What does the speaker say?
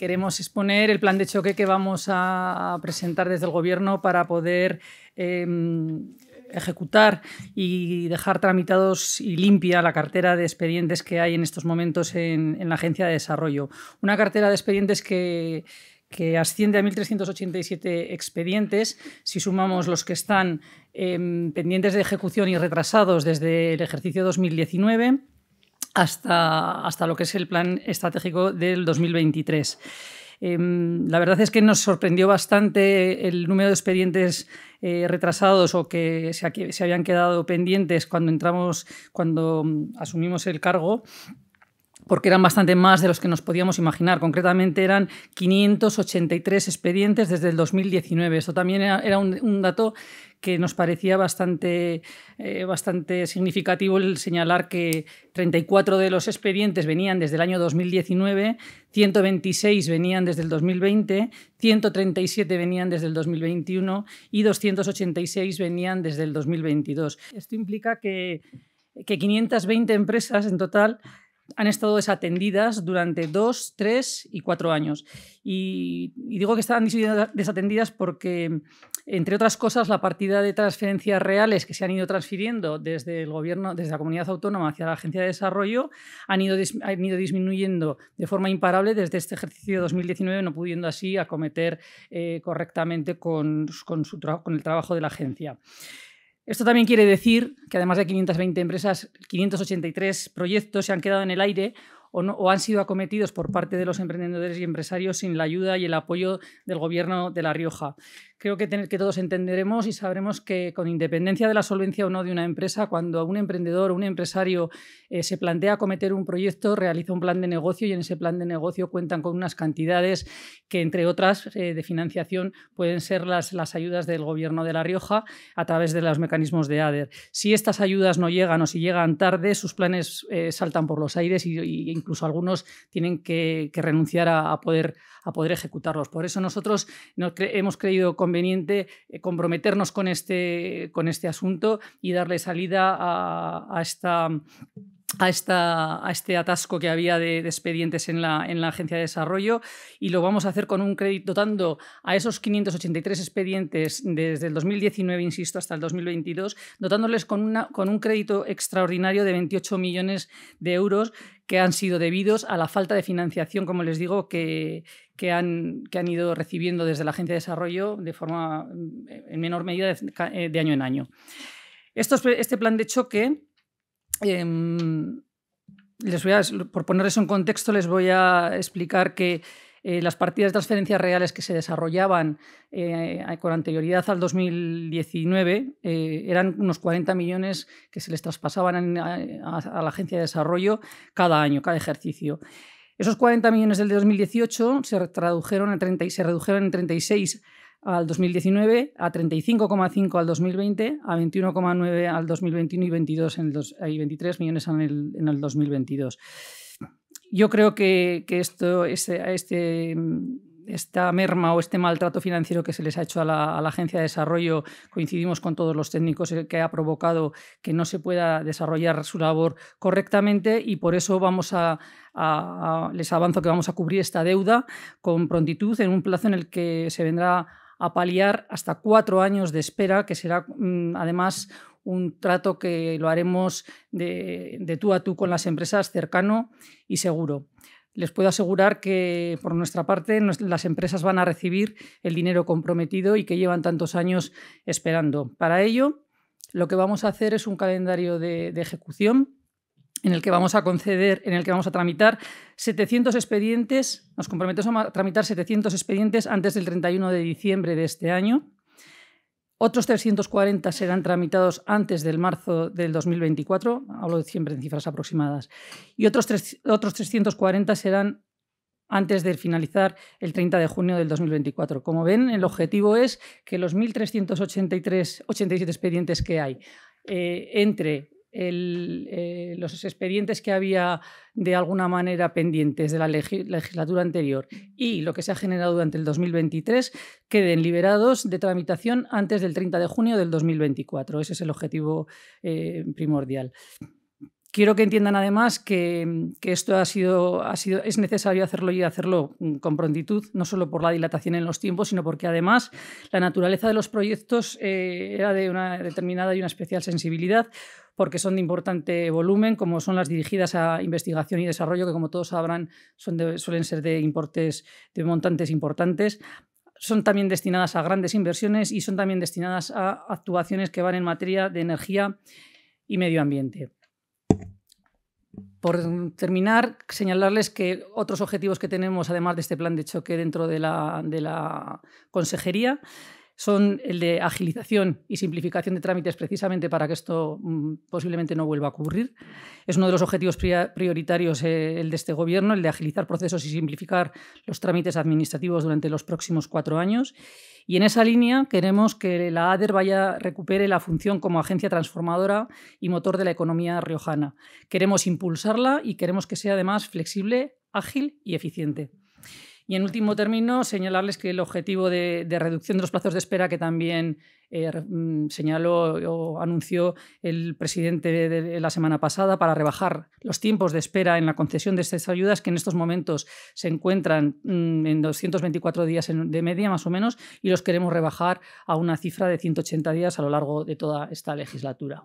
Queremos exponer el plan de choque que vamos a presentar desde el Gobierno para poder em, ejecutar y dejar tramitados y limpia la cartera de expedientes que hay en estos momentos en, la Agencia de Desarrollo. Una cartera de expedientes que, asciende a 1.387 expedientes, si sumamos los que están em, pendientes de ejecución y retrasados desde el ejercicio 2019 hasta, hasta lo que es el plan estratégico del 2023. Em, la verdad es que nos sorprendió bastante el número de expedientes eh, retrasados o que se, se habían quedado pendientes cuando entramos, cuando mm, asumimos el cargo porque eran bastante más de los que nos podíamos imaginar. Concretamente eran 583 expedientes desde el 2019. Eso también era, un, dato que nos parecía bastante, eh, bastante significativo el señalar que 34 de los expedientes venían desde el año 2019, 126 venían desde el 2020, 137 venían desde el 2021 y 286 venían desde el 2022. Esto implica que 520 empresas en total han estado desatendidas durante dos, tres y cuatro años. Y, digo que estaban desatendidas porque, entre otras cosas, la partida de transferencias reales que se han ido transfiriendo desde el gobierno, desde la comunidad autónoma hacia la Agencia de Desarrollo, han ido, han ido disminuyendo de forma imparable desde este ejercicio de 2019, no pudiendo así acometer eh, correctamente con, con, su con el trabajo de la agencia. Esto también quiere decir que además de 520 empresas, 583 proyectos se han quedado en el aire o, han sido acometidos por parte de los emprendedores y empresarios sin la ayuda y el apoyo del gobierno de La Rioja. Creo que, todos entenderemos y sabremos que con independencia de la solvencia o no de una empresa, cuando un emprendedor o un empresario eh, se plantea acometer un proyecto, realiza un plan de negocio y en ese plan de negocio cuentan con unas cantidades que, entre otras, eh, de financiación pueden ser las, las ayudas del gobierno de La Rioja a través de los mecanismos de ADER. Si estas ayudas no llegan o si llegan tarde, sus planes eh, saltan por los aires y, y incluso algunos tienen que, renunciar a, poder, a poder ejecutarlos. Por eso nosotros hemos creído conveniente eh, comprometernos con este, con este asunto y darle salida a esta a, esta, a, este atasco que había de, expedientes en la, Agencia de Desarrollo y lo vamos a hacer con un crédito dotando a esos 583 expedientes desde el 2019, insisto, hasta el 2022, dotándoles con, una, con un crédito extraordinario de 28 millones de euros que han sido debidos a la falta de financiación, como les digo, que, que, han, que han ido recibiendo desde la Agencia de Desarrollo de forma mm, en menor medida de, eh, año en año. Esto, este plan de choque por em, les voy a, por contexto, les voy a explicar que eh, las partidas de transferencias reales que se desarrollaban eh, con anterioridad al 2019 eh, eran unos 40 millones que se les traspasaban a, la Agencia de Desarrollo cada año, cada ejercicio. Esos 40 millones del 2018 se, tradujeron a 30, se redujeron en 36 al 2019, a 35,5 al 2020, a 21,9 al 2021 y 22 en 23 millones en el, 2022. Yo creo que, que esto, este, este, esta merma o este maltrato financiero que se les ha hecho a la, Agencia de Desarrollo, coincidimos con todos los técnicos, eh, que ha provocado que no se pueda desarrollar su labor correctamente y por eso vamos a les avanzo que vamos a cubrir esta deuda con prontitud en un plazo en el que se vendrá a paliar hasta cuatro años de espera, que será mm, además un trato que lo haremos de, tú a tú con las empresas, cercano y seguro les puedo asegurar que por nuestra parte las empresas van a recibir el dinero comprometido y que llevan tantos años esperando. Para ello, lo que vamos a hacer es un calendario de ejecución en el que vamos a conceder, en el que vamos a tramitar 700 expedientes, nos comprometemos a tramitar 700 expedientes antes del 31 de diciembre de este año. Otros 340 serán tramitados antes del marzo del 2024, hablo de siempre en cifras aproximadas, y otros, otros 340 serán antes de finalizar el 30 de junio del 2024. Como ven, el objetivo es que los 1.387 expedientes que hay eh, entre eh, los expedientes que había de alguna manera pendientes de la legislatura anterior y lo que se ha generado durante el 2023 queden liberados de tramitación antes del 30 de junio del 2024. Ese es el objetivo eh, primordial. Quiero que entiendan además que, esto ha es necesario hacerlo y hacerlo mm, con prontitud, no solo por la dilatación en los tiempos, sino porque además la naturaleza de los proyectos eh, era de una determinada y una especial sensibilidad, porque son de importante volumen, como son las dirigidas a investigación y desarrollo, que como todos sabrán suelen ser de importes, de montantes importantes son también destinadas a grandes inversiones y son también destinadas a actuaciones que van en materia de energía y medio ambiente. Por terminar, señalarles que otros objetivos que tenemos, además de este plan de choque dentro de la, de la consejería, son el de agilización y simplificación de trámites precisamente para que esto mm, posiblemente no vuelva a ocurrir. Es uno de los objetivos prioritarios eh, el de este gobierno, el de agilizar procesos y simplificar los trámites administrativos durante los próximos cuatro años. Y en esa línea queremos que la ADER vaya, recupere la función como agencia transformadora y motor de la economía riojana. Queremos impulsarla y queremos que sea además flexible, ágil y eficiente. Y en último término, señalarles que el objetivo de, reducción de los plazos de espera que también eh, mm, señaló o anunció el presidente la semana pasada para rebajar los tiempos de espera en la concesión de estas ayudas, que en estos momentos se encuentran mm, en 224 días de media más o menos, y los queremos rebajar a una cifra de 180 días a lo largo de toda esta legislatura.